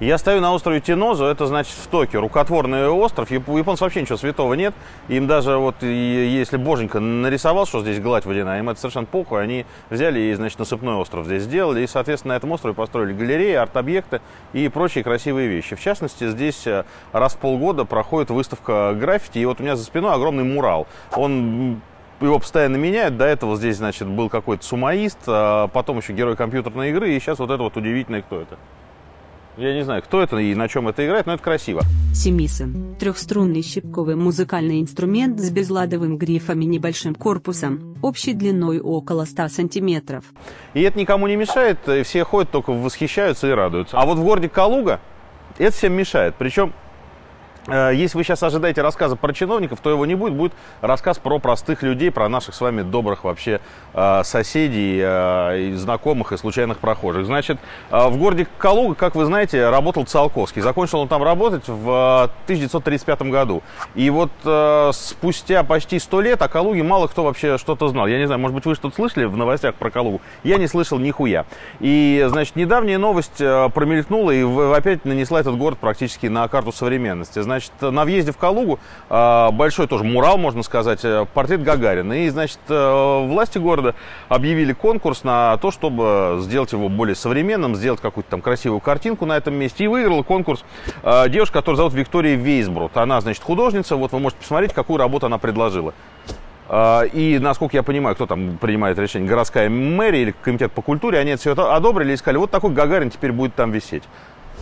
Я стою на острове Тинозу, это значит в Токио, рукотворный остров. Японцев вообще ничего святого нет. Им даже вот, если боженька нарисовал, что здесь гладь водяная, им это совершенно похуй. Они взяли и, значит, насыпной остров здесь сделали. И, соответственно, на этом острове построили галереи, арт-объекты и прочие красивые вещи. В частности, здесь э, раз в полгода проходит выставка граффити. И вот у меня за спиной огромный мурал. Он его постоянно меняют. До этого здесь, значит, был какой-то сумоист, а потом еще герой компьютерной игры, и сейчас вот это вот удивительный кто это. Я не знаю, кто это и на чем это играет, но это красиво. Семисын – трехструнный щипковый музыкальный инструмент с безладовым грифом и небольшим корпусом, общей длиной около 100 сантиметров. И это никому не мешает, все ходят, только восхищаются и радуются. А вот в городе Калуга это всем мешает. Причем Э, если вы сейчас ожидаете рассказа про чиновников, то его не будет. Будет рассказ про простых людей, про наших с вами добрых вообще э, соседей, э, и знакомых и случайных прохожих. Значит, в городе Калуга, как вы знаете, работал Циолковский. Закончил он там работать в 1935 году. И вот спустя почти 100 лет о Калуге мало кто вообще что-то знал. Я не знаю, может быть, вы что-то слышали в новостях про Калугу? Я не слышал нихуя. И, значит, недавняя новость промелькнула и опять нанесла этот город практически на карту современности. Значит, Значит, на въезде в Калугу а, большой тоже мурал, можно сказать, э, портрет Гагарина. И, значит, э, власти города объявили конкурс на то, чтобы сделать его более современным, сделать какую-то там красивую картинку на этом месте. И выиграла конкурс а, девушка, которая зовут Виктория Вейсбрут. Она, значит, художница. Вот вы можете посмотреть, какую работу она предложила. А, и, насколько я понимаю, кто там принимает решение, городская мэрия или комитет по культуре, они это все одобрили и сказали, вот такой Гагарин теперь будет там висеть.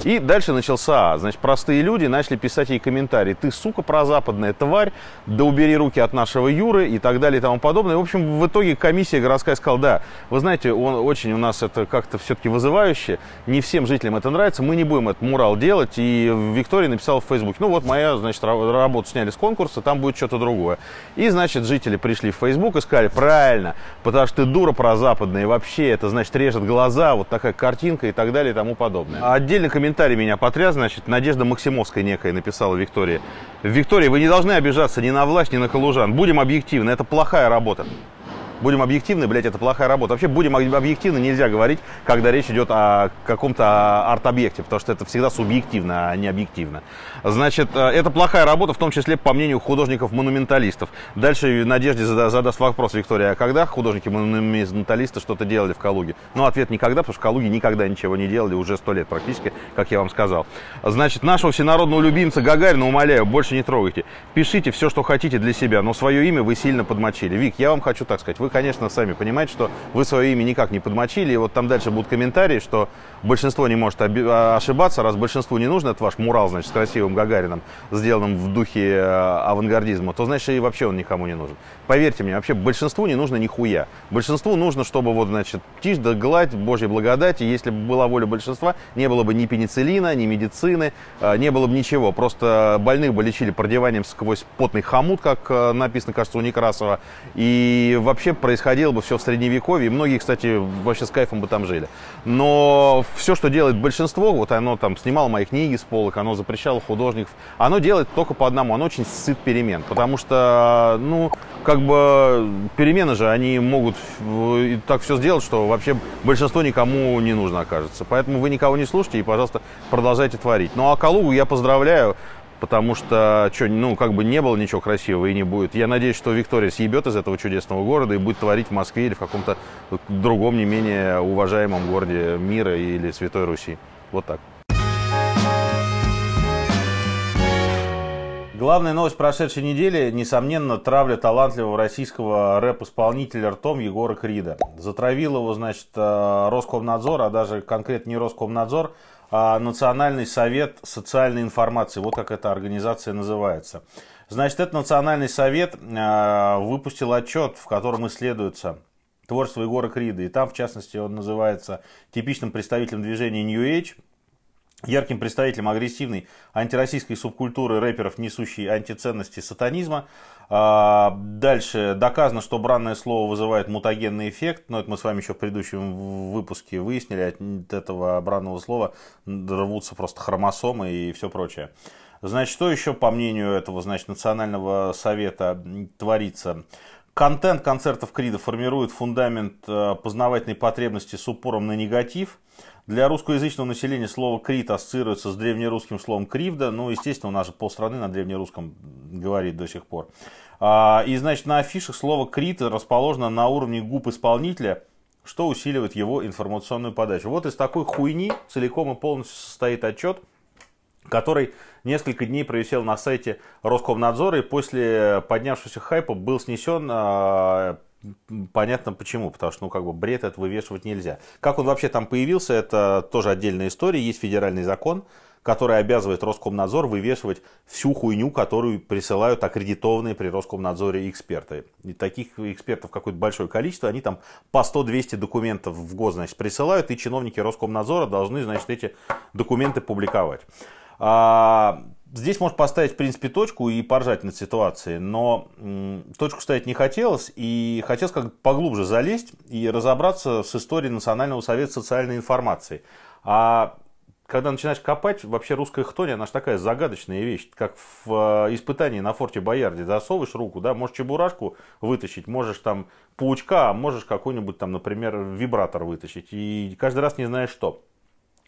И дальше начался, а. значит, простые люди начали писать ей комментарии. Ты, сука, прозападная тварь, да убери руки от нашего Юры и так далее и тому подобное. В общем, в итоге комиссия городская сказала, да, вы знаете, он очень у нас это как-то все-таки вызывающе, не всем жителям это нравится, мы не будем этот мурал делать. И Виктория написала в Фейсбуке, ну вот моя, значит, работу сняли с конкурса, там будет что-то другое. И, значит, жители пришли в Фейсбук и сказали, правильно, потому что ты дура прозападная, и вообще это, значит, режет глаза, вот такая картинка и так далее и тому подобное. А отдельно комментарий комментарий меня потряс, значит, Надежда Максимовская некая написала Виктории. Виктория, вы не должны обижаться ни на власть, ни на калужан. Будем объективны, это плохая работа. Будем объективны, блядь, это плохая работа. Вообще, будем объективны, нельзя говорить, когда речь идет о каком-то арт-объекте, потому что это всегда субъективно, а не объективно. Значит, э, это плохая работа, в том числе, по мнению художников-монументалистов. Дальше Надежде задаст вопрос Виктория, а когда художники-монументалисты что-то делали в Калуге? Ну, ответ никогда, потому что в Калуге никогда ничего не делали, уже сто лет практически, как я вам сказал. Значит, нашего всенародного любимца Гагарина, умоляю, больше не трогайте. Пишите все, что хотите для себя, но свое имя вы сильно подмочили. Вик, я вам хочу так сказать, вы, конечно, сами понимаете, что вы свое имя никак не подмочили, и вот там дальше будут комментарии, что большинство не может а, ошибаться, раз большинству не нужно, это ваш мурал, значит, с красивым Гагарином, сделанным в духе э, авангардизма, то значит и вообще он никому не нужен. Поверьте мне, вообще большинству не нужно нихуя. Большинству нужно, чтобы вот, значит, тишь да гладь, божья благодать, и если бы была воля большинства, не было бы ни пенициллина, ни медицины, э, не было бы ничего. Просто больных бы лечили продеванием сквозь потный хамут, как э, написано, кажется, у Некрасова, и вообще происходило бы все в Средневековье, и многие, кстати, вообще с кайфом бы там жили. Но все, что делает большинство, вот оно там снимало мои книги с полок, оно запрещало художникам, художников, оно делает только по одному, оно очень сыт перемен, потому что, ну, как бы перемены же, они могут так все сделать, что вообще большинство никому не нужно окажется. Поэтому вы никого не слушайте и, пожалуйста, продолжайте творить. Ну, а Калугу я поздравляю, потому что, что, ну, как бы не было ничего красивого и не будет. Я надеюсь, что Виктория съебет из этого чудесного города и будет творить в Москве или в каком-то другом, не менее уважаемом городе мира или Святой Руси. Вот так. Главная новость прошедшей недели, несомненно, травля талантливого российского рэп-исполнителя ртом Егора Крида. Затравил его, значит, э, Роскомнадзор, а даже конкретно не Роскомнадзор, а Национальный совет социальной информации, вот как эта организация называется. Значит, этот Национальный совет э, выпустил отчет, в котором исследуется творчество Егора Крида. И там, в частности, он называется типичным представителем движения New Age – Ярким представителем агрессивной антироссийской субкультуры рэперов, несущей антиценности сатанизма. А, дальше доказано, что бранное слово вызывает мутагенный эффект. Но это мы с вами еще в предыдущем выпуске выяснили. От этого бранного слова рвутся просто хромосомы и все прочее. Значит, что еще, по мнению этого, значит, Национального совета творится? Контент концертов Крида формирует фундамент э, познавательной потребности с упором на негатив – для русскоязычного населения слово «крит» ассоциируется с древнерусским словом «кривда». Ну, естественно, у нас же полстраны на древнерусском говорит до сих пор. А, и, значит, на афишах слово «крит» расположено на уровне губ исполнителя, что усиливает его информационную подачу. Вот из такой хуйни целиком и полностью состоит отчет, который несколько дней провисел на сайте Роскомнадзора и после поднявшегося хайпа был снесен а, Понятно почему, потому что ну как бы бред это вывешивать нельзя. Как он вообще там появился, это тоже отдельная история. Есть федеральный закон, который обязывает Роскомнадзор вывешивать всю хуйню, которую присылают аккредитованные при Роскомнадзоре эксперты. И таких экспертов какое-то большое количество, они там по 100-200 документов в год, значит, присылают, и чиновники Роскомнадзора должны, значит, эти документы публиковать. А, Здесь можно поставить, в принципе, точку и поржать над ситуацией, но точку ставить не хотелось, и хотелось как бы поглубже залезть и разобраться с историей Национального совета социальной информации. А когда начинаешь копать, вообще русская хтоня, она же такая загадочная вещь, как в э, испытании на форте Боярде, засовываешь руку, да, можешь чебурашку вытащить, можешь там паучка, а можешь какой-нибудь там, например, вибратор вытащить, и каждый раз не знаешь что.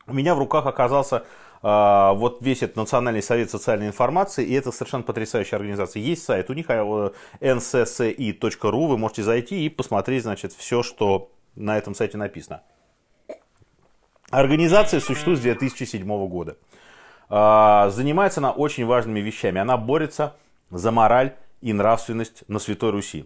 У меня в руках оказался а, вот весь этот Национальный совет социальной информации, и это совершенно потрясающая организация. Есть сайт у них nssi.ru, а, э, вы можете зайти и посмотреть, значит, все, что на этом сайте написано. Организация существует с 2007 года. А, занимается она очень важными вещами. Она борется за мораль и нравственность на Святой Руси.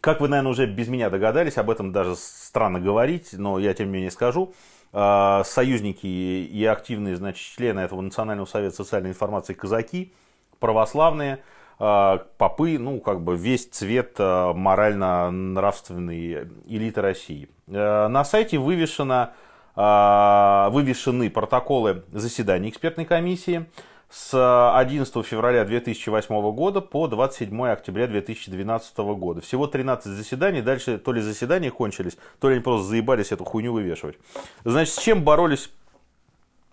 Как вы, наверное, уже без меня догадались, об этом даже странно говорить, но я тем не менее скажу. А, союзники и активные значит, члены этого Национального совета социальной информации казаки, православные, а, попы, ну, как бы весь цвет а, морально-нравственной элиты России. Э, на сайте вывешено, вывешены протоколы заседаний экспертной комиссии, с 11 февраля 2008 года по 27 октября 2012 года. Всего 13 заседаний, дальше то ли заседания кончились, то ли они просто заебались эту хуйню вывешивать. Значит, с чем боролись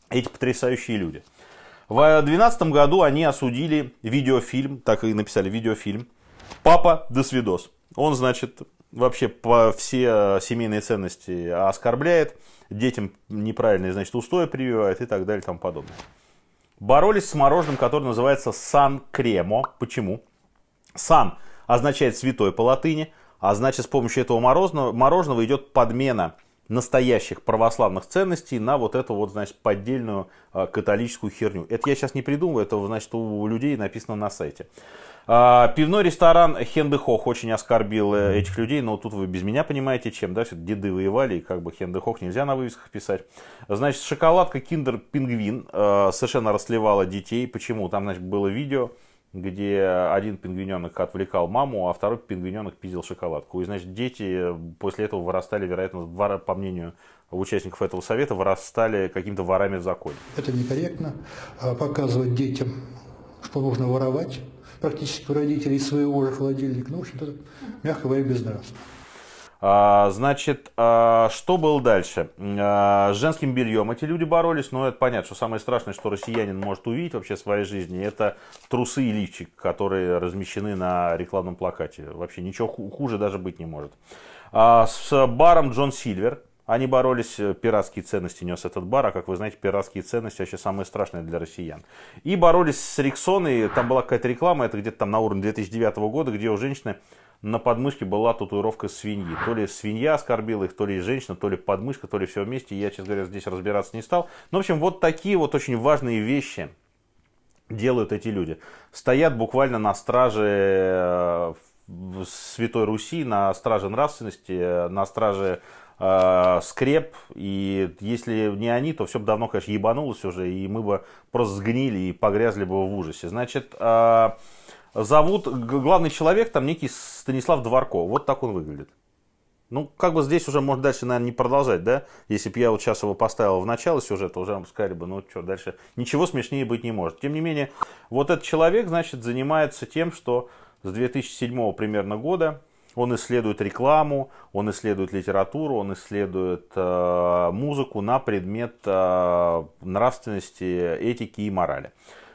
эти потрясающие люди? В 2012 году они осудили видеофильм, так и написали видеофильм «Папа до свидос Он, значит, вообще по все семейные ценности оскорбляет, детям неправильные, значит, устои прививает и так далее и тому подобное боролись с мороженым, которое называется Сан Кремо. Почему? Сан означает святой по латыни, а значит с помощью этого мороженого, мороженого идет подмена – настоящих православных ценностей на вот эту вот, значит, поддельную а, католическую херню. Это я сейчас не придумываю, это, значит, у людей написано на сайте. А, пивной ресторан Хендехох очень оскорбил э, этих людей, но тут вы без меня понимаете, чем, да, все деды воевали, и как бы Хендехох нельзя на вывесках писать. Значит, шоколадка Киндер Пингвин э, совершенно расливала детей. Почему? Там, значит, было видео, где один пингвиненок отвлекал маму, а второй пингвиненок пиздил шоколадку. И, значит, дети э, после этого вырастали, вероятно, вора, по мнению участников этого совета, вырастали какими-то ворами в законе. Это некорректно. А, показывать детям, что нужно воровать практически у родителей своего же холодильника. Ну, в общем-то, мягко говоря, безнравственно. А, значит, а, что было дальше? А, с женским бельем эти люди боролись, но это понятно, что самое страшное, что россиянин может увидеть вообще в своей жизни, это трусы и лифчик, которые размещены на рекламном плакате. Вообще ничего хуже даже быть не может. С баром Джон Сильвер, они боролись, э, пиратские ценности нес этот бар, а как вы знаете, пиратские ценности вообще самые страшные для россиян. И боролись с Риксоной, там была какая-то реклама, это где-то там на уровне 2009 года, где у женщины на подмышке была татуировка свиньи. То ли свинья оскорбила их, то ли женщина, то ли подмышка, то ли все вместе. Я, честно говоря, здесь разбираться не стал. Но, ну, в общем, вот такие вот очень важные вещи делают эти люди. Стоят буквально на страже э, Святой Руси, на страже нравственности, э, на страже э, скреп. И если не они, то все бы давно, конечно, ебанулось уже, и мы бы просто сгнили и погрязли бы в ужасе. Значит, э, зовут главный человек, там некий Станислав Дворко. Вот так он выглядит. Ну, как бы здесь уже можно дальше, наверное, не продолжать, да? Если бы я вот сейчас его поставил в начало сюжета, уже вам сказали бы, ну что, дальше ничего смешнее быть не может. Тем не менее, вот этот человек, значит, занимается тем, что с 2007 примерно года он исследует рекламу, он исследует литературу, он исследует э, музыку на предмет э, нравственности, этики и морали.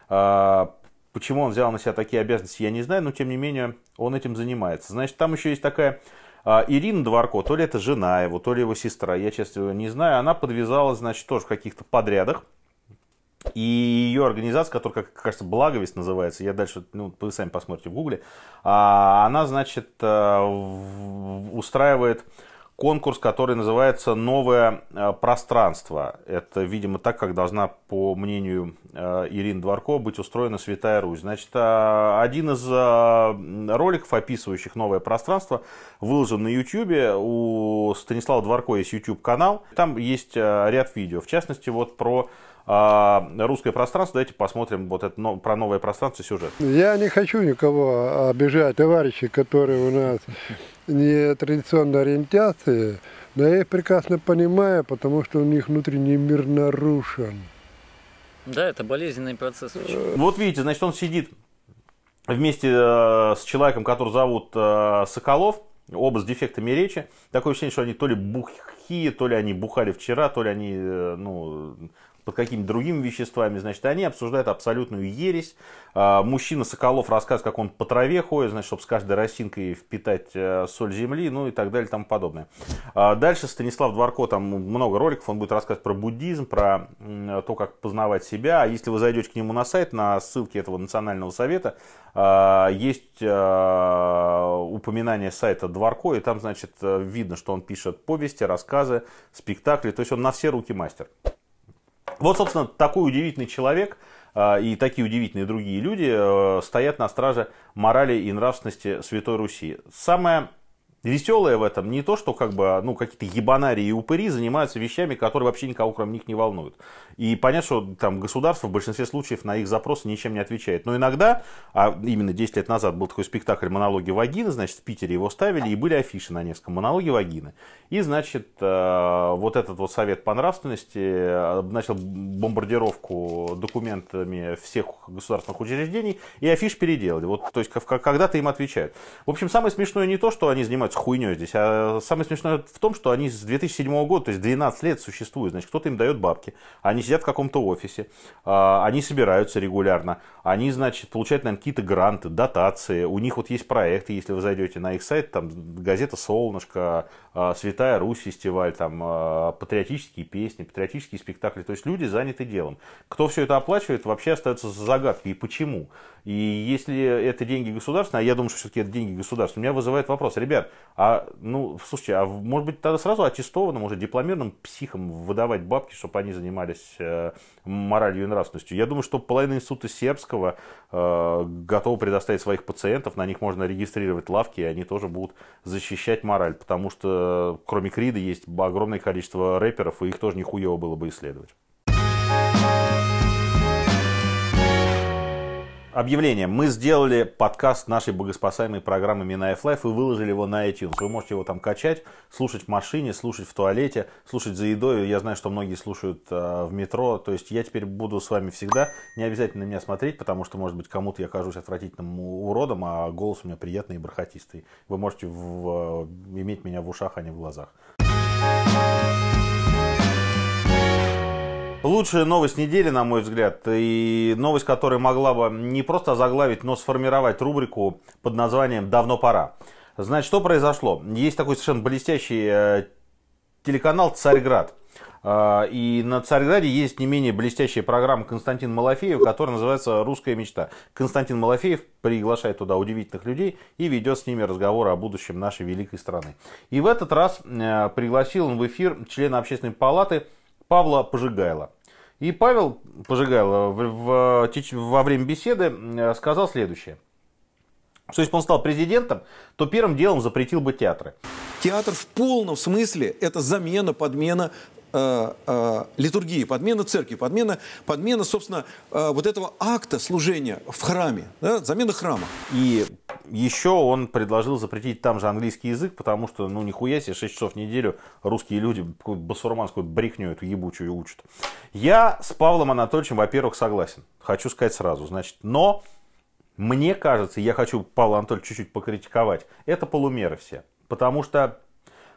Э, Почему он взял на себя такие обязанности, я не знаю, но тем не менее он этим занимается. Значит, там еще есть такая а, Ирина Дворко, то ли это жена его, то ли его сестра, я, честно, не знаю. Она подвязалась, значит, тоже в каких-то подрядах. И ее организация, которая, как кажется, Благовесть называется, я дальше, ну, вы сами посмотрите в гугле, а, она, значит, э, устраивает конкурс, который называется «Новое э, пространство». Это, видимо, так, как должна, по мнению э, Ирины Дворко, быть устроена Святая Русь. Значит, э, один из роликов, описывающих «Новое пространство», выложен на YouTube. У Станислава Дворко есть YouTube-канал. Там есть ряд видео, в частности, вот про русское пространство. Давайте посмотрим вот это про новое пространство сюжет. Я не хочу никого обижать, товарищи, которые у нас не традиционной ориентации, но я их прекрасно понимаю, потому что у них внутренний мир нарушен. Да, это болезненный процесс. Э, вот видите, значит, он сидит вместе э, с человеком, который зовут э, Соколов, оба с дефектами речи. Такое ощущение, что они то ли бухие, то ли они бухали вчера, то ли они ну, под какими другими веществами, значит, они обсуждают абсолютную ересь. А, мужчина Соколов рассказывает, как он по траве ходит, значит, чтобы с каждой росинкой впитать э, соль земли, ну и так далее, и тому подобное. А, дальше Станислав Дворко, там много роликов, он будет рассказывать про буддизм, про то, как познавать себя. А если вы зайдете к нему на сайт, на ссылке этого национального совета, а, есть упоминание сайта Дворко, и там, значит, э, видно, что он пишет повести, рассказы, спектакли, то есть он на все руки мастер. Вот, собственно, такой удивительный человек а, и такие удивительные другие люди э, стоят на страже морали и нравственности Святой Руси. Самое Веселое в этом не то, что как бы, ну, какие-то ебанарии и упыри занимаются вещами, которые вообще никого кроме них не волнуют. И понятно, что там государство в большинстве случаев на их запросы ничем не отвечает. Но иногда, а именно 10 лет назад был такой спектакль «Монологи Вагины», значит, в Питере его ставили, и были афиши на несколько «Монологи Вагины». И, значит, э, вот этот вот совет по нравственности э, начал бомбардировку документами всех государственных учреждений, и афиш переделали. Вот, то есть, когда-то им отвечают. В общем, самое смешное не то, что они занимаются занимаются хуйней здесь. А самое смешное в том, что они с 2007 года, то есть 12 лет существуют. Значит, кто-то им дает бабки. Они сидят в каком-то офисе. А, они собираются регулярно. Они, значит, получают, наверное, какие-то гранты, дотации. У них вот есть проекты, если вы зайдете на их сайт, там газета «Солнышко», а, «Святая Русь» фестиваль, там а, патриотические песни, патриотические спектакли. То есть люди заняты делом. Кто все это оплачивает, вообще остается загадкой. И почему? И если это деньги государственные, а я думаю, что все-таки это деньги государства, меня вызывает вопрос, ребят, а, ну, слушайте, а может быть тогда сразу аттестованным, уже дипломированным психом выдавать бабки, чтобы они занимались э, моралью и нравственностью? Я думаю, что половина института сербского э, готова предоставить своих пациентов, на них можно регистрировать лавки, и они тоже будут защищать мораль, потому что э, кроме Крида есть огромное количество рэперов, и их тоже нихуево было бы исследовать. объявление. Мы сделали подкаст нашей богоспасаемой программы Минаев Лайф и выложили его на iTunes. Вы можете его там качать, слушать в машине, слушать в туалете, слушать за едой. Я знаю, что многие слушают э, в метро. То есть я теперь буду с вами всегда. Не обязательно меня смотреть, потому что, может быть, кому-то я кажусь отвратительным уродом, а голос у меня приятный и бархатистый. Вы можете в, э, иметь меня в ушах, а не в глазах. Лучшая новость недели, на мой взгляд, и новость, которая могла бы не просто заглавить, но сформировать рубрику под названием «Давно пора». Значит, что произошло? Есть такой совершенно блестящий э, телеканал «Царьград». Э, и на Царьграде есть не менее блестящая программа Константин Малафеев, которая называется «Русская мечта». Константин Малафеев приглашает туда удивительных людей и ведет с ними разговор о будущем нашей великой страны. И в этот раз э, пригласил он в эфир члена общественной палаты Павла Пожигайла. И Павел Пожигайло э, в, в, э, во время беседы э, сказал следующее. Что если бы он стал президентом, то первым делом запретил бы театры. Театр в полном смысле – это замена, подмена Э, э, литургии, подмена церкви, подмена, подмена собственно, э, вот этого акта служения в храме, да, замена храма. И еще он предложил запретить там же английский язык, потому что, ну, нихуя себе, 6 часов в неделю русские люди какую-то басурманскую брехню эту ебучую учат. Я с Павлом Анатольевичем, во-первых, согласен. Хочу сказать сразу, значит, но мне кажется, я хочу Павла Анатольевича чуть-чуть покритиковать, это полумеры все. Потому что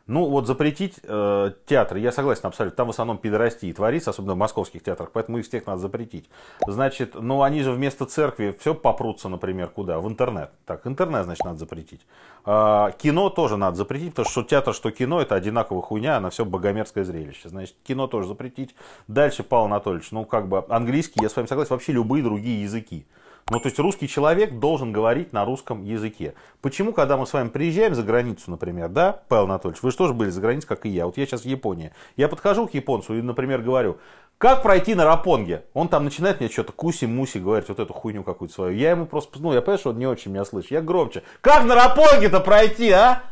ну, вот запретить э, театры, я согласен абсолютно, там в основном и творится, особенно в московских театрах, поэтому их всех надо запретить. Значит, ну они же вместо церкви все попрутся, например, куда? В интернет. Так, интернет, значит, надо запретить. Э, кино тоже надо запретить, потому что театр, что кино, это одинаковая хуйня, она все богомерзкое зрелище. Значит, кино тоже запретить. Дальше, Павел Анатольевич, ну как бы английский, я с вами согласен, вообще любые другие языки. Ну, то есть русский человек должен говорить на русском языке. Почему, когда мы с вами приезжаем за границу, например, да, Павел Анатольевич, вы же тоже были за границей, как и я. Вот я сейчас в Японии. Я подхожу к японцу и, например, говорю, как пройти на Рапонге? Он там начинает мне что-то куси-муси говорить, вот эту хуйню какую-то свою. Я ему просто, ну, я понимаю, что он не очень меня слышит. Я громче. Как на Рапонге-то пройти, а?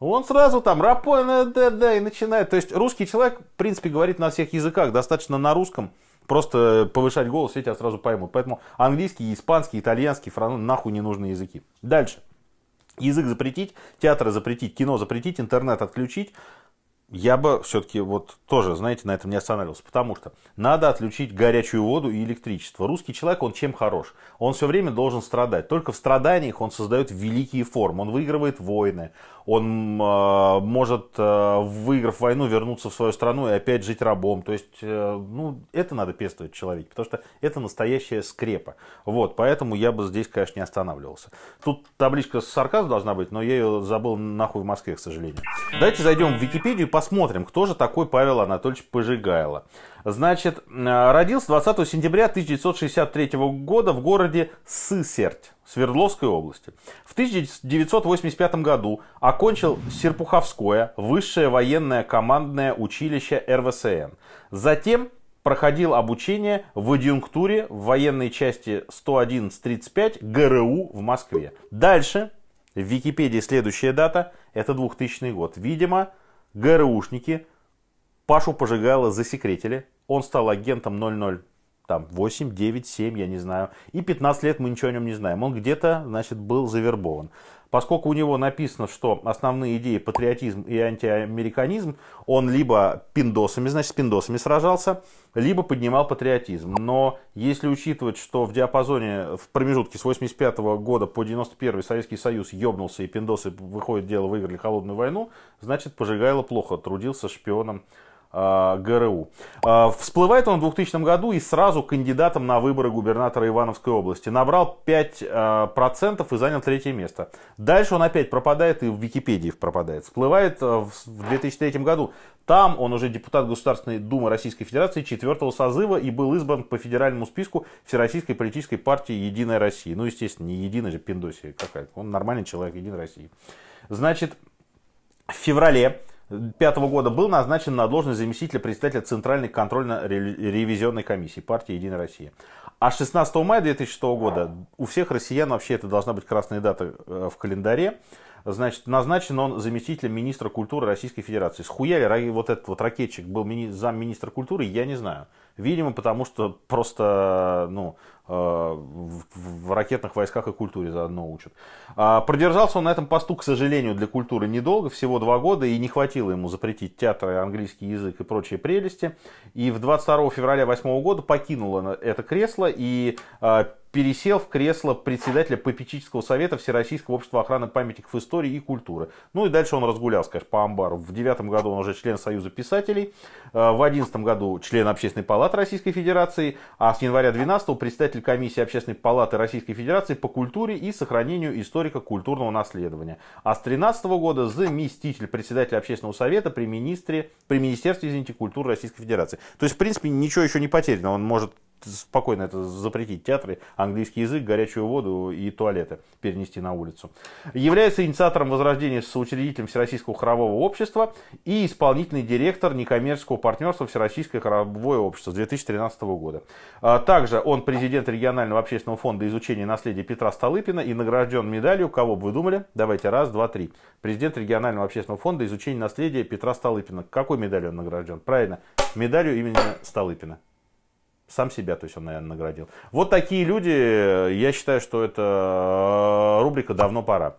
Он сразу там рапой, да, да, и начинает. То есть русский человек, в принципе, говорит на всех языках, достаточно на русском просто повышать голос, все тебя сразу поймут. Поэтому английский, испанский, итальянский, фран... нахуй не нужны языки. Дальше. Язык запретить, театры запретить, кино запретить, интернет отключить. Я бы все-таки вот тоже, знаете, на этом не останавливался, потому что надо отключить горячую воду и электричество. Русский человек, он чем хорош? Он все время должен страдать. Только в страданиях он создает великие формы, он выигрывает войны, он э, может, э, выиграв войну, вернуться в свою страну и опять жить рабом. То есть, э, ну, это надо пестовать человеке, потому что это настоящая скрепа. Вот, поэтому я бы здесь, конечно, не останавливался. Тут табличка с сарказмом должна быть, но я ее забыл нахуй в Москве, к сожалению. Давайте зайдем в Википедию и посмотрим, кто же такой Павел Анатольевич Пожигайло. Значит, э, родился 20 сентября 1963 года в городе Сысерть. Свердловской области. В 1985 году окончил Серпуховское высшее военное командное училище РВСН. Затем проходил обучение в адъюнктуре в военной части 111-35 ГРУ в Москве. Дальше в Википедии следующая дата – это 2000 год. Видимо, ГРУшники Пашу Пожигайло засекретили. Он стал агентом 00 там 8, 9, 7, я не знаю. И 15 лет мы ничего о нем не знаем. Он где-то, значит, был завербован. Поскольку у него написано, что основные идеи патриотизм и антиамериканизм, он либо пиндосами, значит, с пиндосами сражался, либо поднимал патриотизм. Но если учитывать, что в диапазоне, в промежутке с 85 -го года по 91 Советский Союз ёбнулся и пиндосы, выходит дело, выиграли холодную войну, значит, Пожигайло плохо трудился шпионом а, ГРУ. А, всплывает он в 2000 году и сразу кандидатом на выборы губернатора Ивановской области. Набрал 5% а, и занял третье место. Дальше он опять пропадает и в Википедии пропадает. Всплывает в 2003 году. Там он уже депутат Государственной Думы Российской Федерации четвертого созыва и был избран по федеральному списку Всероссийской политической партии «Единая Россия». Ну, естественно, не «Единая» же, пиндосия какая-то. Он нормальный человек, Единой России. Значит, в феврале 2005 года был назначен на должность заместителя председателя Центральной контрольно-ревизионной комиссии партии «Единая Россия». А 16 мая 2006 года у всех россиян вообще это должна быть красная дата э, в календаре. Значит, назначен он заместителем министра культуры Российской Федерации. Схуяли вот этот вот ракетчик был замминистра культуры, я не знаю. Видимо, потому что просто ну, э, в ракетных войсках и культуре заодно учат. А, продержался он на этом посту, к сожалению, для культуры недолго, всего два года, и не хватило ему запретить театр, английский язык и прочие прелести. И в 22 февраля 2008 года покинул это кресло и а, пересел в кресло председателя попечительского совета Всероссийского общества охраны памятников истории и культуры. Ну и дальше он разгулялся, конечно, по амбару. В девятом году он уже член Союза писателей, а, в одиннадцатом году член Общественной палаты, палат Российской Федерации, а с января 12 председатель комиссии Общественной палаты Российской Федерации по культуре и сохранению историко-культурного наследования. А с 13 года заместитель председателя Общественного совета при, министре, при Министерстве извините, культуры Российской Федерации. То есть, в принципе, ничего еще не потеряно. Он может спокойно это запретить. Театры, английский язык, горячую воду и туалеты перенести на улицу. Является инициатором возрождения соучредителем Всероссийского хорового общества и исполнительный директор некоммерческого партнерства Всероссийское хоровое общество с 2013 года. А, также он президент регионального общественного фонда изучения наследия Петра Столыпина и награжден медалью, кого бы вы думали? Давайте раз, два, три. Президент регионального общественного фонда изучения наследия Петра Столыпина. Какой медалью он награжден? Правильно, медалью именно Столыпина сам себя, то есть он, наверное, наградил. Вот такие люди, э, я считаю, что эта э, рубрика давно пора.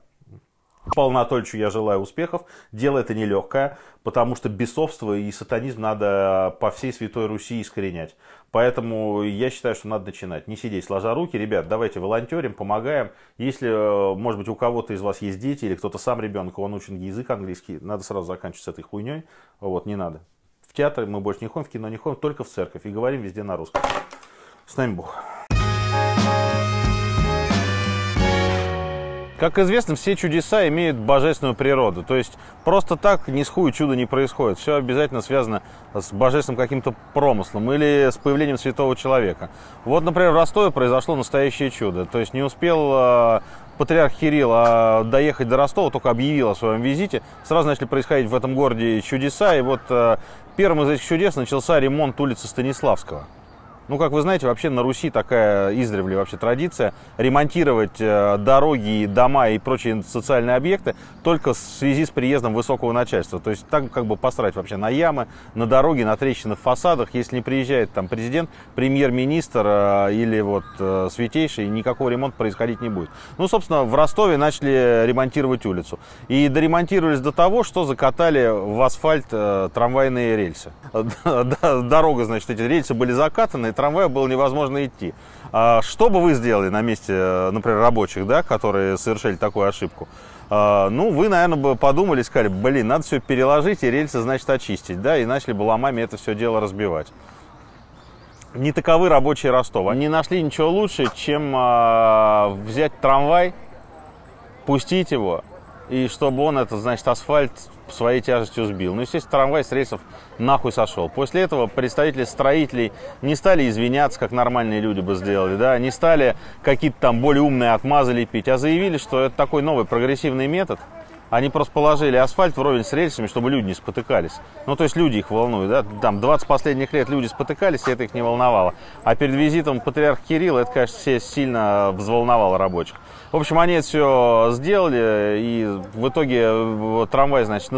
Павлу Анатольевичу я желаю успехов. Дело это нелегкое, потому что бесовство и сатанизм надо по всей Святой Руси искоренять. Поэтому я считаю, что надо начинать. Не сидеть сложа руки. Ребят, давайте волонтерим, помогаем. Если, э, может быть, у кого-то из вас есть дети или кто-то сам ребенок, он учит язык английский, надо сразу заканчивать с этой хуйней. Вот, не надо в театр мы больше не ходим, в кино не ходим, только в церковь и говорим везде на русском. С нами Бог. Как известно, все чудеса имеют божественную природу. То есть просто так ни с хую чудо не происходит. Все обязательно связано с божественным каким-то промыслом или с появлением святого человека. Вот, например, в Ростове произошло настоящее чудо. То есть не успел э, патриарх Кирилл э, доехать до Ростова, только объявил о своем визите. Сразу начали происходить в этом городе чудеса. И вот э, Первым из этих чудес начался ремонт улицы Станиславского. Ну, как вы знаете, вообще на Руси такая издревле вообще традиция ремонтировать э, дороги, дома и прочие социальные объекты только в связи с приездом высокого начальства. То есть так как бы посрать вообще на ямы, на дороги, на трещины в фасадах. Если не приезжает там президент, премьер-министр э, или вот э, святейший, никакого ремонта происходить не будет. Ну, собственно, в Ростове начали ремонтировать улицу. И доремонтировались до того, что закатали в асфальт трамвайные рельсы. Дорога, значит, эти рельсы были закатаны, трамвая было невозможно идти. А что бы вы сделали на месте, э, например, рабочих, да, которые совершили такую ошибку? А, ну, вы, наверное, бы подумали, сказали, блин, надо все переложить и рельсы, значит, очистить, да, и начали бы ломами это все дело разбивать. Не таковы рабочие Ростова. Не нашли ничего лучше, чем а, взять трамвай, пустить его, и чтобы он этот, значит, асфальт своей тяжестью сбил. Ну, естественно, трамвай с рельсов нахуй сошел. После этого представители строителей не стали извиняться, как нормальные люди бы сделали, да, не стали какие-то там более умные отмазы лепить, а заявили, что это такой новый прогрессивный метод. Они просто положили асфальт вровень с рельсами, чтобы люди не спотыкались. Ну, то есть люди их волнуют, да? Там 20 последних лет люди спотыкались, и это их не волновало. А перед визитом патриарха Кирилла это, конечно, все сильно взволновало рабочих. В общем, они это все сделали, и в итоге трамвай, значит,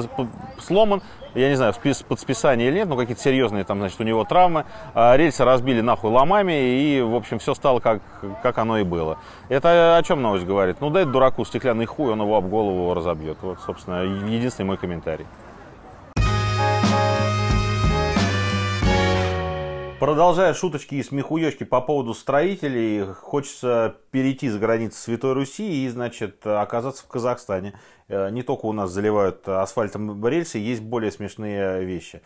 сломан. Я не знаю, под списание или нет, но какие-то серьезные там, значит, у него травмы. А, рельсы разбили нахуй ломами, и, в общем, все стало, как, как оно и было. Это о чем новость говорит? Ну, дай дураку стеклянный хуй, он его об голову разобьет. Вот, собственно, единственный мой комментарий. Продолжая шуточки и смехуёчки по поводу строителей, хочется перейти за границы Святой Руси и, значит, оказаться в Казахстане. Э, не только у нас заливают асфальтом рельсы, есть более смешные вещи.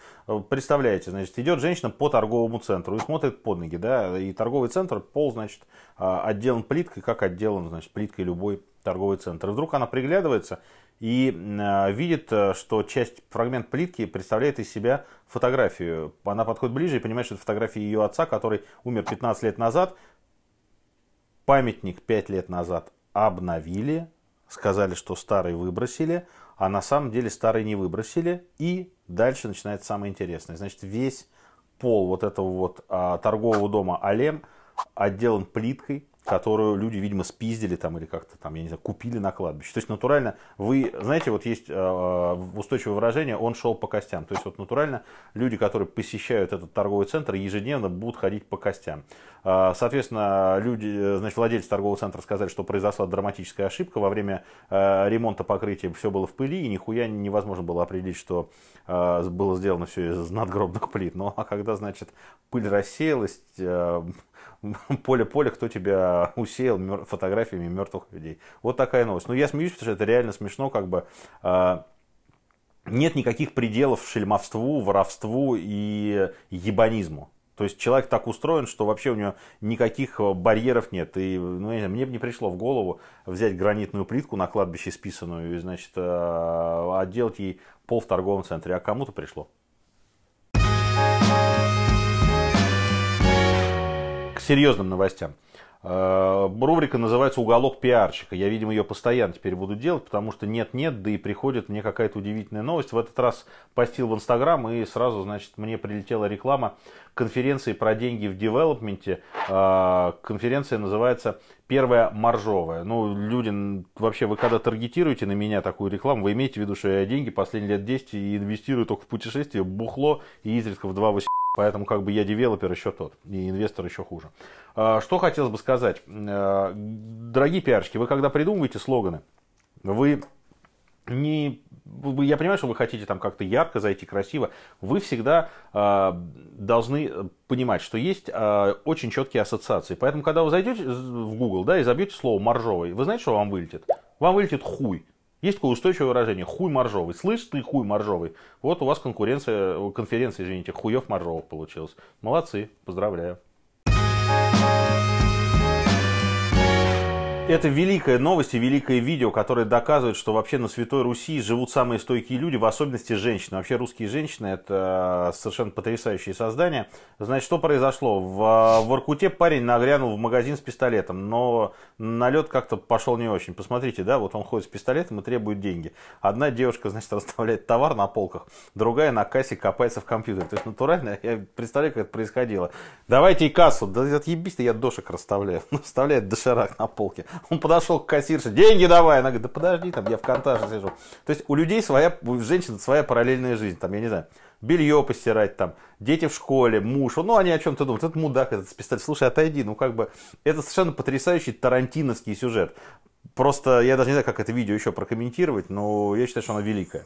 Представляете, значит, идет женщина по торговому центру и смотрит под ноги, да, и торговый центр, пол, значит, а, отделан плиткой, как отделан, значит, плиткой любой торговый центр. И вдруг она приглядывается, и а, видит, э, что часть, фрагмент плитки представляет из себя фотографию. Она подходит ближе и понимает, что это фотография ее отца, который умер 15 лет назад. Памятник 5 лет назад обновили, сказали, что старый выбросили, а на самом деле старый не выбросили. И дальше начинается самое интересное. Значит, весь пол вот этого вот а, торгового дома Алем отделан плиткой, которую люди, видимо, спиздили там или как-то там, я не знаю, купили на кладбище. То есть натурально вы, знаете, вот есть э, э, устойчивое выражение, он шел по костям. То есть вот натурально люди, которые посещают этот торговый центр, ежедневно будут ходить по костям. Э, соответственно, люди, значит, владельцы торгового центра сказали, что произошла драматическая ошибка. Во время ремонта покрытия все было в пыли, и нихуя невозможно было определить, что было сделано все из надгробных плит. Но ну, а когда, значит, пыль рассеялась, поле-поле, кто тебя усеял мер... фотографиями мертвых людей. Вот такая новость. Но ну, я смеюсь, потому что это реально смешно, как бы а, нет никаких пределов шельмовству, воровству и ебанизму. То есть человек так устроен, что вообще у него никаких э, барьеров нет. И ну, знаю, мне бы не пришло в голову взять гранитную плитку на кладбище списанную и, значит, э, отделать ей пол в торговом центре. А кому-то пришло. серьезным новостям. Э, рубрика называется «Уголок пиарщика». Я, видимо, ее постоянно теперь буду делать, потому что нет-нет, да и приходит мне какая-то удивительная новость. В этот раз постил в Инстаграм, и сразу, значит, мне прилетела реклама конференции про деньги в девелопменте. Э, конференция называется «Первая маржовая». Ну, люди, вообще, вы когда таргетируете на меня такую рекламу, вы имеете в виду, что я деньги последние лет 10 и инвестирую только в путешествия, бухло и изредка в 2,8 Поэтому как бы я девелопер еще тот, и инвестор еще хуже. А, что хотелось бы сказать. А, дорогие пиарщики, вы когда придумываете слоганы, вы не... Я понимаю, что вы хотите там как-то ярко зайти, красиво. Вы всегда а, должны понимать, что есть очень четкие ассоциации. Поэтому, когда вы зайдете в Google да, и забьете слово «моржовый», вы знаете, что вам вылетит? Вам вылетит «хуй». Есть такое устойчивое выражение «хуй моржовый». Слышь ты, хуй моржовый. Вот у вас конкуренция, конференция, извините, хуев моржовых получилась. Молодцы, поздравляю. Это великая новость и великое видео, которое доказывает, что вообще на Святой Руси живут самые стойкие люди, в особенности женщины. Вообще русские женщины – это э, совершенно потрясающие создания. Значит, что произошло? В, э, в Иркуте парень нагрянул в магазин с пистолетом, но налет как-то пошел не очень. Посмотрите, да, вот он ходит с пистолетом и требует деньги. Одна девушка, значит, расставляет товар на полках, другая на кассе копается в компьютере. То есть натурально, я представляю, как это происходило. Давайте и кассу. Да отъебись-то я дошек расставляю. Расставляет доширак на полке. Он подошел к кассирше, деньги давай. Она говорит, да подожди, там я в контаже сижу. То есть у людей своя, у женщин своя параллельная жизнь. Там, я не знаю, белье постирать, там, дети в школе, муж. Ну, они о чем-то думают. Этот мудак, этот спистоль. Слушай, отойди. Ну, как бы, это совершенно потрясающий тарантиновский сюжет. Просто я даже не знаю, как это видео еще прокомментировать, но я считаю, что оно великое.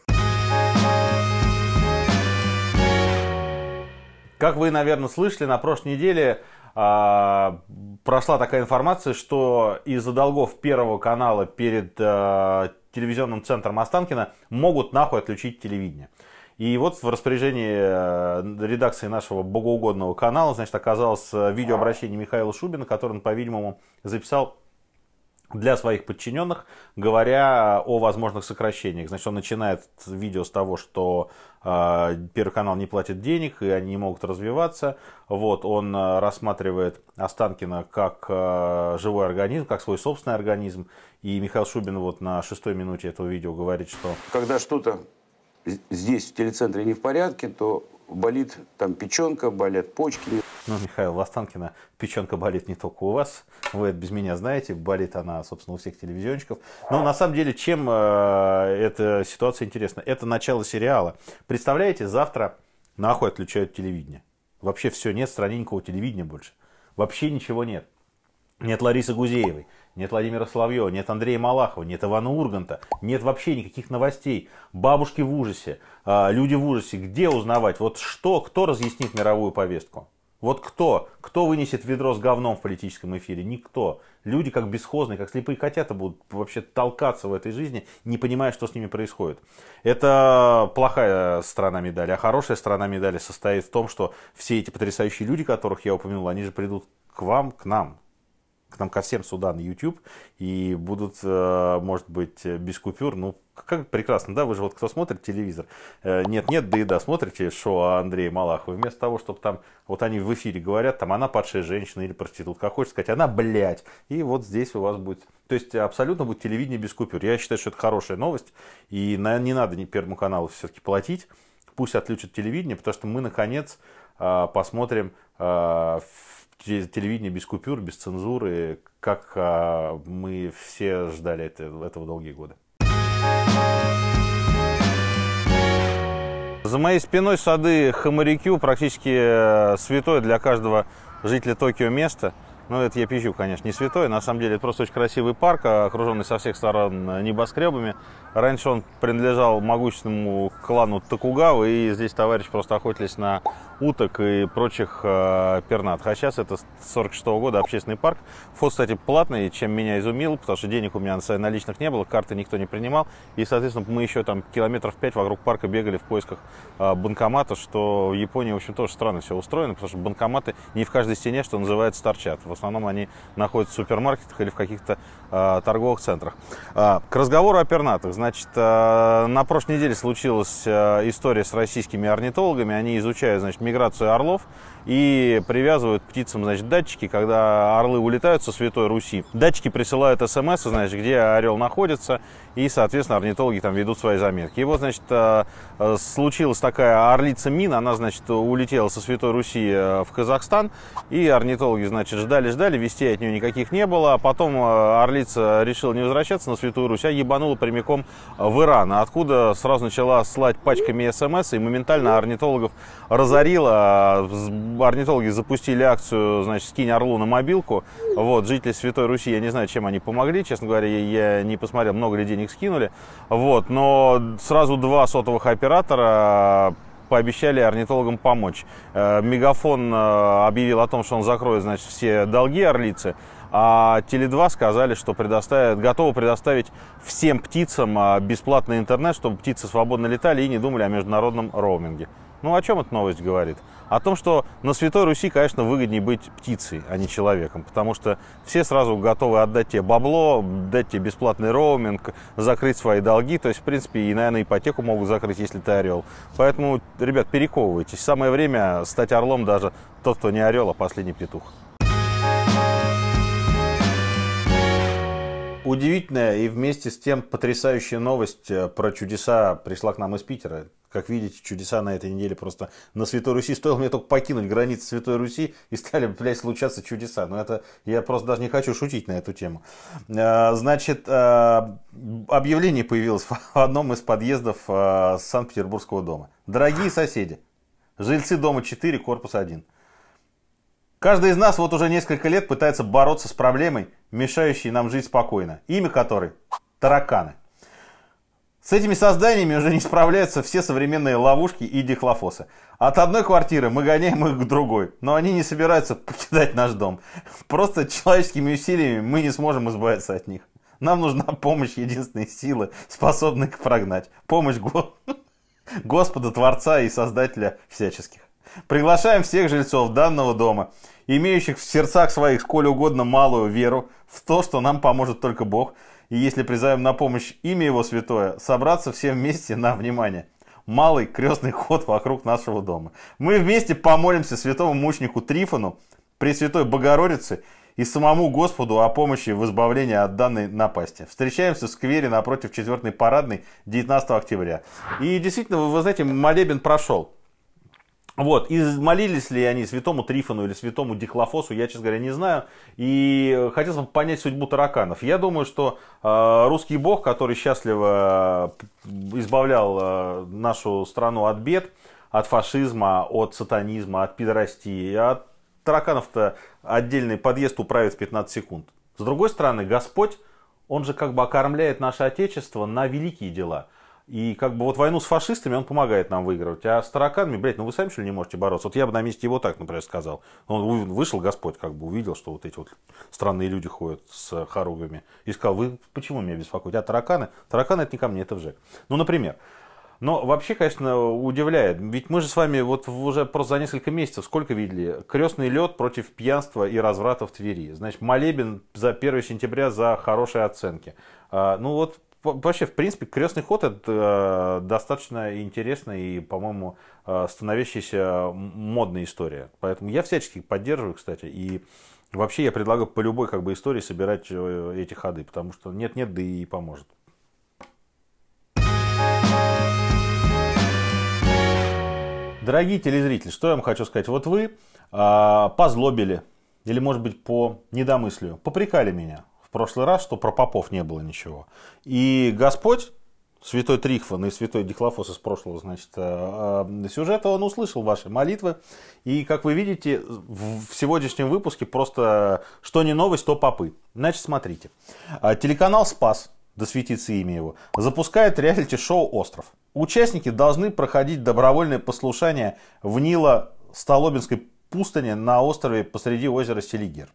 Как вы, наверное, слышали, на прошлой неделе а, прошла такая информация, что из-за долгов Первого канала перед э, телевизионным центром Останкина могут нахуй отключить телевидение. И вот в распоряжении э, редакции нашего богоугодного канала, значит, оказалось э, видеообращение Михаила Шубина, которое он, по-видимому, записал для своих подчиненных, говоря о возможных сокращениях. Значит, он начинает видео с того, что э, Первый канал не платит денег, и они не могут развиваться. Вот, он а, рассматривает Останкина как э, живой организм, как свой собственный организм. И Михаил Шубин вот на шестой минуте этого видео говорит, что... Когда что-то здесь, в телецентре, не в порядке, то болит там печенка, болят почки. Ну, Михаил Востанкина, печенка болит не только у вас, вы это без меня знаете, болит она, собственно, у всех телевизионщиков. Но ну, на самом деле, чем э, эта ситуация интересна? Это начало сериала. Представляете, завтра нахуй отключают телевидение. Вообще все нет, стране никакого телевидения больше. Вообще ничего нет. Нет Ларисы Гузеевой нет Владимира Соловьева, нет Андрея Малахова, нет Ивана Урганта, нет вообще никаких новостей. Бабушки в ужасе, а, люди в ужасе. Где узнавать? Вот что, кто разъяснит мировую повестку? Вот кто? Кто вынесет ведро с говном в политическом эфире? Никто. Люди как бесхозные, как слепые котята будут вообще толкаться в этой жизни, не понимая, что с ними происходит. Это плохая сторона медали. А хорошая сторона медали состоит в том, что все эти потрясающие люди, которых я упомянул, они же придут к вам, к нам, к нам ко всем сюда на YouTube и будут, э, может быть, без купюр, ну, как прекрасно, да, вы же вот кто смотрит телевизор, нет-нет, э, да и да, смотрите шоу Андрея Малахова, вместо того, чтобы там, вот они в эфире говорят, там, она падшая женщина или проститутка, а хочешь сказать, она, блядь, и вот здесь у вас будет, то есть абсолютно будет телевидение без купюр, я считаю, что это хорошая новость, и не надо ни Первому каналу все-таки платить, пусть отключат телевидение, потому что мы, наконец, э, посмотрим телевидение без купюр, без цензуры, как а, мы все ждали это, этого долгие годы. За моей спиной сады Хамарикю, практически э, святое для каждого жителя Токио место – ну, это я пищу, конечно, не святой. На самом деле, это просто очень красивый парк, а, окруженный со всех сторон э, небоскребами. Раньше он принадлежал могущественному клану Токугава, и здесь товарищи просто охотились на уток и прочих э, пернатых. А сейчас это с 46 -го года общественный парк. Вход, кстати, платный, чем меня изумил, потому что денег у меня наличных не было, карты никто не принимал. И, соответственно, мы еще там километров 5 вокруг парка бегали в поисках э, банкомата, что в Японии, в общем, тоже странно все устроено, потому что банкоматы не в каждой стене, что называется, торчат основном они находятся в супермаркетах или в каких-то э, торговых центрах. Э, к разговору о пернатых. Значит, э, на прошлой неделе случилась э, история с российскими орнитологами. Они изучают, значит, миграцию орлов и привязывают птицам, значит, датчики, когда орлы улетают со Святой Руси. Датчики присылают смс, значит, где орел находится, и, соответственно, орнитологи там ведут свои заметки. И вот, значит, э, э, случилась такая орлица мина, она, значит, улетела со Святой Руси э, в Казахстан, и орнитологи, значит, ждали-ждали, вестей от нее никаких не было, а потом орлица решила не возвращаться на Святую Русь, а ебанула прямиком в Иран, откуда сразу начала слать пачками смс, и моментально орнитологов разорила, орнитологи запустили акцию, значит, скинь орлу на мобилку. Вот, жители Святой Руси, я не знаю, чем они помогли, честно говоря, я не посмотрел, много ли денег скинули. Вот, но сразу два сотовых оператора пообещали орнитологам помочь. Э, мегафон э, объявил о том, что он закроет, значит, все долги орлицы, а Теле2 сказали, что предоставят, готовы предоставить всем птицам э, бесплатный интернет, чтобы птицы свободно летали и не думали о международном роуминге. Ну, о чем эта новость говорит? О том, что на Святой Руси, конечно, выгоднее быть птицей, а не человеком, потому что все сразу готовы отдать тебе бабло, дать тебе бесплатный роуминг, закрыть свои долги, то есть, в принципе, и, наверное, ипотеку могут закрыть, если ты орел. Поэтому, ребят, перековывайтесь. Самое время стать орлом даже тот, кто не орел, а последний петух. Удивительная и вместе с тем потрясающая новость э, про чудеса пришла к нам из Питера. Как видите, чудеса на этой неделе просто на Святой Руси. Стоило мне только покинуть границы Святой Руси и стали, блядь, случаться чудеса. Но это я просто даже не хочу шутить на эту тему. А, значит, а, объявление появилось в одном из подъездов а, Санкт-Петербургского дома. Дорогие соседи, жильцы дома 4, корпус 1. Каждый из нас вот уже несколько лет пытается бороться с проблемой, мешающей нам жить спокойно, имя которой – тараканы. С этими созданиями уже не справляются все современные ловушки и дихлофосы. От одной квартиры мы гоняем их к другой, но они не собираются покидать наш дом. Просто человеческими усилиями мы не сможем избавиться от них. Нам нужна помощь единственной силы, способной прогнать. Помощь го... Господа, Творца и Создателя всяческих. Приглашаем всех жильцов данного дома, имеющих в сердцах своих сколь угодно малую веру в то, что нам поможет только Бог – и если призовем на помощь имя его святое, собраться все вместе на внимание. Малый крестный ход вокруг нашего дома. Мы вместе помолимся святому мученику Трифону, Пресвятой Богородице и самому Господу о помощи в избавлении от данной напасти. Встречаемся в сквере напротив 4 парадной 19 октября. И действительно, вы, вы знаете, молебен прошел. Вот, и молились ли они святому Трифону или святому Диклофосу, я, честно говоря, не знаю. И хотелось бы понять судьбу тараканов. Я думаю, что э, русский бог, который счастливо э, избавлял э, нашу страну от бед, от фашизма, от сатанизма, от пидорастии, от тараканов-то отдельный подъезд управит в 15 секунд. С другой стороны, Господь, он же как бы окормляет наше Отечество на великие дела – и как бы вот войну с фашистами он помогает нам выигрывать. А с тараканами, блядь, ну вы сами что ли не можете бороться? Вот я бы на месте его так, например, сказал. Он вышел, Господь, как бы увидел, что вот эти вот странные люди ходят с хоругами. И сказал, вы почему меня беспокоите? А тараканы? Тараканы это не ко мне, это в ЖЭК. Ну, например. Но вообще, конечно, удивляет. Ведь мы же с вами вот уже просто за несколько месяцев сколько видели? Крестный лед против пьянства и разврата в Твери. Значит, молебен за 1 сентября за хорошие оценки. А, ну вот вообще, в принципе, крестный ход это э, достаточно интересная и, по-моему, э, становящаяся модная история. Поэтому я всячески поддерживаю, кстати, и вообще я предлагаю по любой как бы истории собирать э, эти ходы, потому что нет-нет, да и поможет. Дорогие телезрители, что я вам хочу сказать? Вот вы а, позлобили, или, может быть, по недомыслию, попрекали меня в прошлый раз, что про попов не было ничего. И Господь, святой Трихван и святой Дихлофос из прошлого значит, э, э, сюжета, он услышал ваши молитвы. И, как вы видите, в сегодняшнем выпуске просто что не новость, то попы. Значит, смотрите. Э, телеканал «Спас», да светится имя его, запускает реалити-шоу «Остров». Участники должны проходить добровольное послушание в Нило-Столобинской пустыне на острове посреди озера Селигер.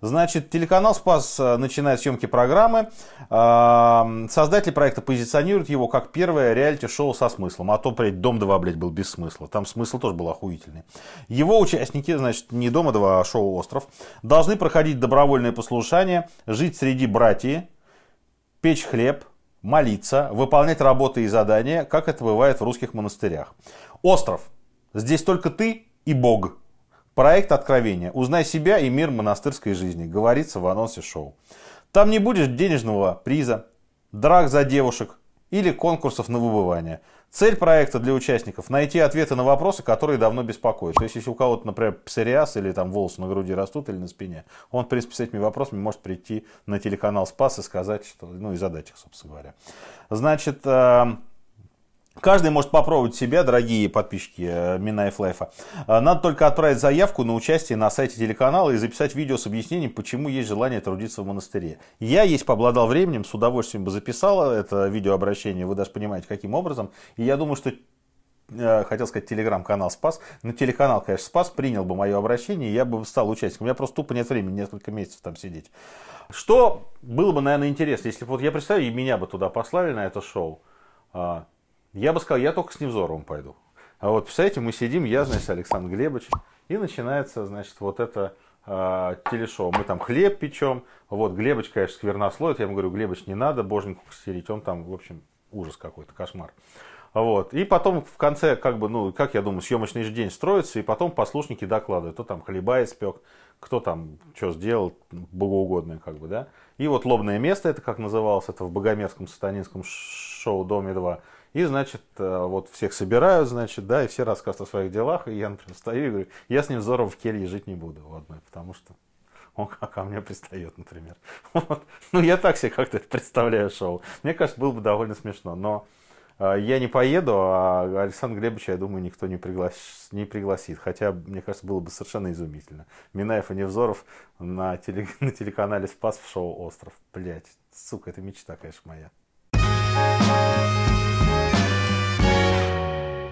Значит, телеканал «Спас» э, начинает съемки программы. Создатели проекта позиционируют его как первое реалити-шоу со смыслом. А то, блядь, «Дом-2», блядь, был без смысла. Там смысл тоже был охуительный. Его участники, значит, не «Дома-2», а шоу «Остров», должны проходить добровольное послушание, жить среди братьев, печь хлеб, молиться, выполнять работы и задания, как это бывает в русских монастырях. «Остров». Здесь только ты и Бог. Проект Откровения. Узнай себя и мир монастырской жизни», говорится в анонсе шоу. Там не будет денежного приза, драк за девушек или конкурсов на выбывание. Цель проекта для участников – найти ответы на вопросы, которые давно беспокоят. То есть, если у кого-то, например, псориаз или там волосы на груди растут или на спине, он, в принципе, с этими вопросами может прийти на телеканал «Спас» и сказать, что, ну и задать их, собственно говоря. Значит, эм, Каждый может попробовать себя, дорогие подписчики э, Минаев Лайфа. Э, надо только отправить заявку на участие на сайте телеканала и записать видео с объяснением, почему есть желание трудиться в монастыре. Я, если бы временем, с удовольствием бы записал это видеообращение, вы даже понимаете, каким образом. И я думаю, что э, хотел сказать, телеграм-канал спас. Но телеканал, конечно, спас, принял бы мое обращение, я бы стал участником. У меня просто тупо нет времени несколько месяцев там сидеть. Что было бы, наверное, интересно, если бы вот я представляю, и меня бы туда послали на это шоу. А, я бы сказал, я только с Невзоровым пойду. А вот, представляете, мы сидим, я, значит, Александр Глебович, и начинается, значит, вот это э, телешоу. Мы там хлеб печем, вот Глебыч, конечно, сквернословит, я ему говорю, Глебович не надо Боженьку стереть, он там, в общем, ужас какой-то, кошмар. Вот. И потом в конце, как бы, ну, как я думаю, съемочный же день строится, и потом послушники докладывают, кто там хлеба испек, кто там что сделал, богоугодное, как бы, да. И вот лобное место, это как называлось, это в богомерзком сатанинском шоу «Доме 2», и, значит, э, вот всех собирают, значит, да, и все рассказывают о своих делах. И я, например, стою и говорю, я с Невзоровым в келье жить не буду в одной, потому что он ко мне пристает, например. Вот. Ну, я так себе как-то представляю шоу. Мне кажется, было бы довольно смешно, но э, я не поеду, а Александра Глебовича, я думаю, никто не, приглас... не пригласит. Хотя, мне кажется, было бы совершенно изумительно. Минаев и Невзоров на, теле... на телеканале «Спас» в шоу «Остров». Блять, сука, это мечта, конечно, моя.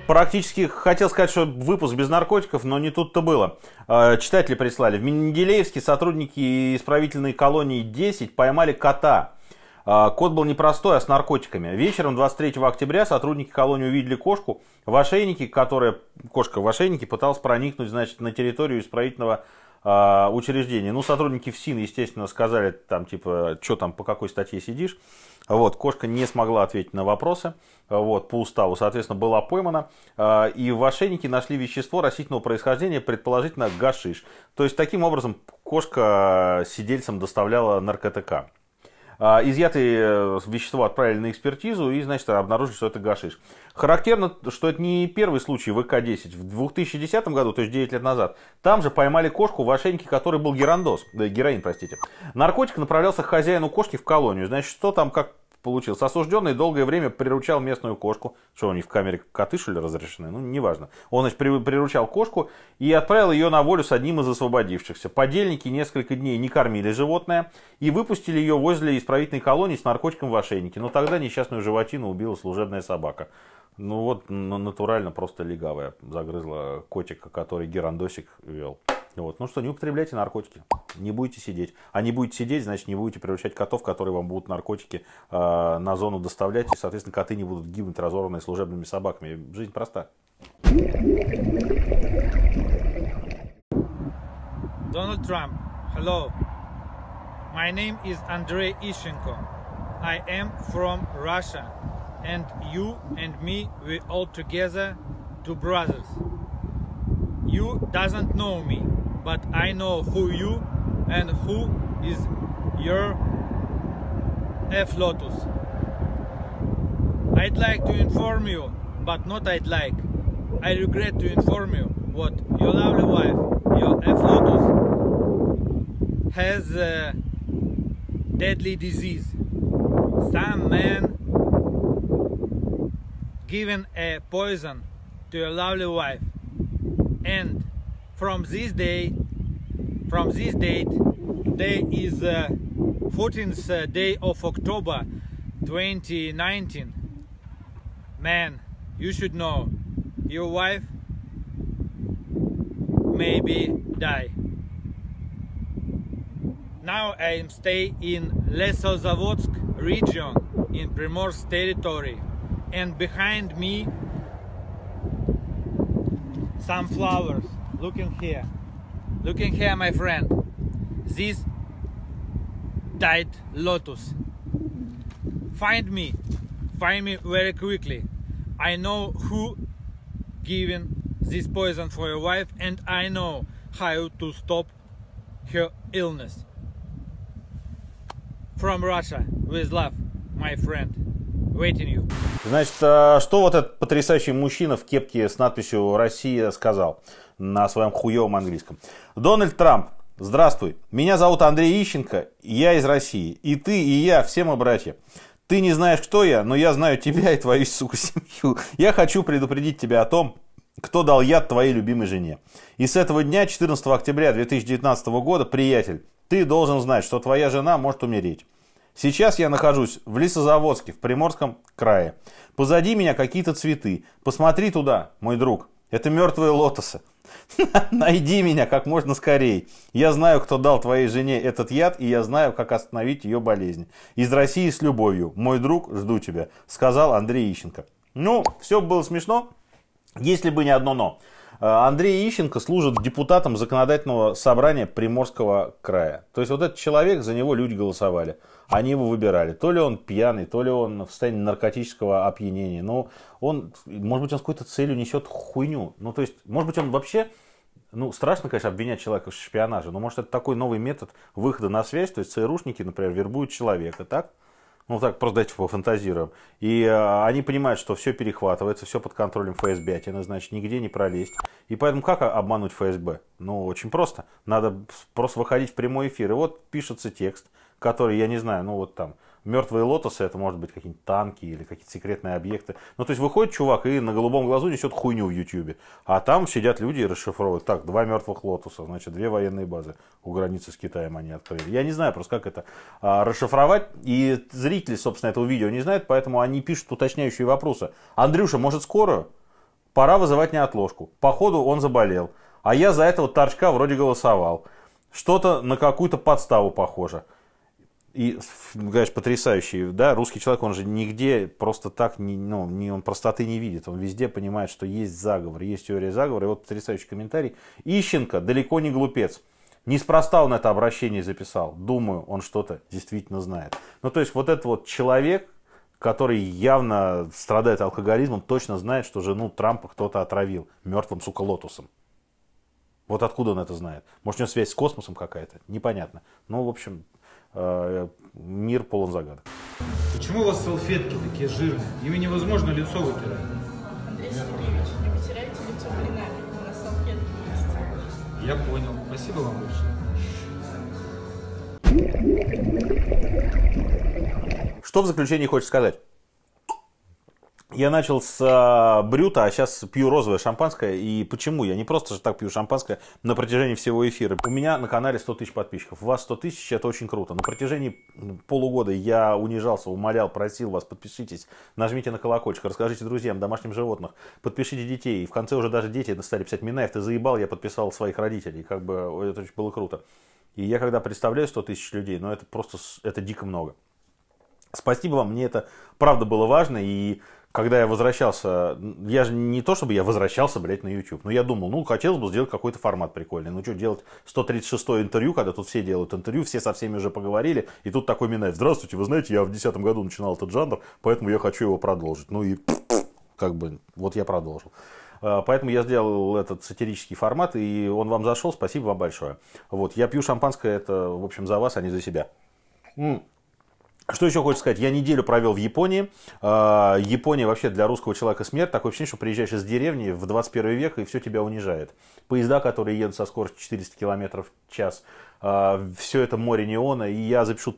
практически хотел сказать, что выпуск без наркотиков, но не тут-то было. А, читатели прислали. В Менделеевске сотрудники исправительной колонии 10 поймали кота а, код был непростой, а с наркотиками. Вечером 23 октября сотрудники колонии увидели кошку в ошейнике, которая, кошка в ошейнике, пыталась проникнуть, значит, на территорию исправительного а, учреждения. Ну, сотрудники ФСИН, естественно, сказали там, типа, что там, по какой статье сидишь. Вот, кошка не смогла ответить на вопросы, вот, по уставу, соответственно, была поймана, а, и в ошейнике нашли вещество растительного происхождения, предположительно, гашиш. То есть, таким образом, кошка сидельцам доставляла наркотика. А, изъятые э, вещества отправили на экспертизу и, значит, обнаружили, что это гашиш. Характерно, что это не первый случай ВК-10. В 2010 году, то есть 9 лет назад, там же поймали кошку, в ошейнике которой был герандоз, да, героин, простите. Наркотик направлялся к хозяину кошки в колонию. Значит, что там, как получился. Осужденный долгое время приручал местную кошку. Что, у них в камере коты, что ли, разрешены? Ну, неважно. Он, значит, приручал кошку и отправил ее на волю с одним из освободившихся. Подельники несколько дней не кормили животное и выпустили ее возле исправительной колонии с наркотиком в ошейнике. Но тогда несчастную животину убила служебная собака. Ну вот, натурально просто легавая. Загрызла котика, который герандосик вел. Вот. Ну что, не употребляйте наркотики, не будете сидеть. А не будете сидеть, значит, не будете превращать котов, которые вам будут наркотики э, на зону доставлять, и, соответственно, коты не будут гибнуть, разорванные служебными собаками. Жизнь проста. Donald Trump, hello. My name is Andrei Ishenko. I am from Russia. And you and me, we all together, two brothers. You doesn't know me. but I know who you and who is your F Lotus. I'd like to inform you, but not I'd like. I regret to inform you what your lovely wife, your F Lotus, has a deadly disease. Some man given a poison to your lovely wife and from this day from this date today is uh, 14th uh, day of October 2019 man you should know your wife maybe die now I am stay in Lesozavodsk region in Primorsk territory and behind me some flowers Looking here. Looking here, my friend. This died lotus. Find me. Find me very quickly. I know who giving this poison for your wife and I know how to stop her illness. From Russia, with love, my friend. Waiting you. Значит, э, что вот этот потрясающий мужчина в кепке с надписью «Россия» сказал? на своем хуевом английском. Дональд Трамп, здравствуй. Меня зовут Андрей Ищенко, я из России. И ты, и я, все мы братья. Ты не знаешь, кто я, но я знаю тебя и твою, сука, семью. Я хочу предупредить тебя о том, кто дал яд твоей любимой жене. И с этого дня, 14 октября 2019 года, приятель, ты должен знать, что твоя жена может умереть. Сейчас я нахожусь в Лесозаводске, в Приморском крае. Позади меня какие-то цветы. Посмотри туда, мой друг. Это мертвые лотосы. Найди меня как можно скорее. Я знаю, кто дал твоей жене этот яд, и я знаю, как остановить ее болезнь. Из России с любовью. Мой друг, жду тебя», — сказал Андрей Ищенко. Ну, все было смешно, если бы не одно «но». Э, Андрей Ищенко служит депутатом законодательного собрания Приморского края. То есть вот этот человек, за него люди голосовали. Они его выбирали. То ли он пьяный, то ли он в состоянии наркотического опьянения. Но ну, он, может быть, он с какой-то целью несет хуйню. Ну, то есть, может быть, он вообще ну, страшно, конечно, обвинять человека в шпионаже, но, может, это такой новый метод выхода на связь, то есть ЦРУшники, например, вербуют человека, так? ну так просто дайте пофантазируем. И э, они понимают, что все перехватывается, все под контролем ФСБ, а значит нигде не пролезть. И поэтому как обмануть ФСБ? Ну очень просто, надо просто выходить в прямой эфир. И вот пишется текст, который, я не знаю, ну вот там, мертвые лотосы, это может быть какие-нибудь танки или какие-то секретные объекты. Ну, то есть выходит чувак и на голубом глазу несет хуйню в Ютьюбе. А там сидят люди и расшифровывают. Так, два мертвых лотоса, значит, две военные базы у границы с Китаем они открыли. Я не знаю просто, как это а, расшифровать. И зрители, собственно, этого видео не знают, поэтому они пишут уточняющие вопросы. Андрюша, может, скоро Пора вызывать неотложку. Походу, он заболел. А я за этого торчка вроде голосовал. Что-то на какую-то подставу похоже и, говоришь потрясающий, да, русский человек, он же нигде просто так, не, ну, не, он простоты не видит, он везде понимает, что есть заговор, есть теория заговора, и вот потрясающий комментарий. Ищенко далеко не глупец. Неспроста он это обращение записал. Думаю, он что-то действительно знает. Ну, то есть, вот этот вот человек, который явно страдает алкоголизмом, точно знает, что жену Трампа кто-то отравил мертвым, сука, лотосом. Вот откуда он это знает? Может, у него связь с космосом какая-то? Непонятно. Ну, в общем, Э, мир полон загадок. Почему у вас салфетки такие жирные? Ими невозможно лицо вытирать. Андрей Сергеевич, не вытирайте лицо блинами, у нас салфетки есть. Я понял. Спасибо вам большое. Что в заключении хочешь сказать? Я начал с э, брюта, а сейчас пью розовое шампанское. И почему? Я не просто же так пью шампанское на протяжении всего эфира. У меня на канале 100 тысяч подписчиков. У вас 100 тысяч, это очень круто. На протяжении полугода я унижался, умолял, просил вас, подпишитесь, нажмите на колокольчик, расскажите друзьям, домашним животных, подпишите детей. И в конце уже даже дети стали писать, Минаев, ты заебал, я подписал своих родителей. Как бы это было круто. И я когда представляю 100 тысяч людей, ну это просто, это дико много. Спасибо вам, мне это правда было важно. И когда я возвращался, я же не то чтобы я возвращался, блядь, на YouTube, но я думал, ну, хотелось бы сделать какой-то формат прикольный. Ну, что делать 136 интервью, когда тут все делают интервью, все со всеми уже поговорили, и тут такой Минаев, здравствуйте, вы знаете, я в 2010 году начинал этот жанр, поэтому я хочу его продолжить. Ну и как бы, вот я продолжил. А, поэтому я сделал этот сатирический формат, и он вам зашел, спасибо вам большое. Вот, я пью шампанское, это, в общем, за вас, а не за себя. Что еще хочу сказать? Я неделю провел в Японии. А, Япония вообще для русского человека смерть. Такое ощущение, что приезжаешь из деревни в 21 век и все тебя унижает. Поезда, которые едут со скоростью 400 км в час, а, все это море неона. И я запишу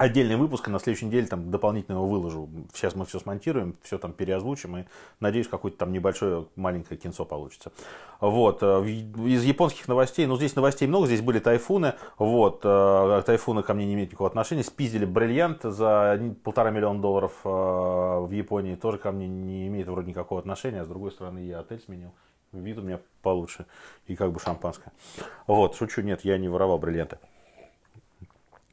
отдельный выпуск, и на следующей неделе там дополнительно его выложу. Сейчас мы все смонтируем, все там переозвучим, и надеюсь, какое-то там небольшое маленькое кинцо получится. Вот. Э, из японских новостей, ну здесь новостей много, здесь были тайфуны, вот. Э, тайфуны ко мне не имеют никакого отношения. Спиздили бриллиант за полтора миллиона долларов э, в Японии, тоже ко мне не имеет вроде никакого отношения, а с другой стороны я отель сменил. Вид у меня получше и как бы шампанское. Вот, шучу, нет, я не воровал бриллианты.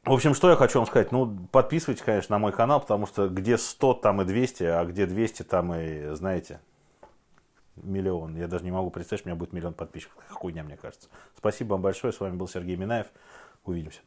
В общем, что я хочу вам сказать. Ну, подписывайтесь, конечно, на мой канал, потому что где 100, там и 200, а где 200, там и, знаете, миллион. Я даже не могу представить, что у меня будет миллион подписчиков. Хуйня, мне кажется. Спасибо вам большое. С вами был Сергей Минаев. Увидимся.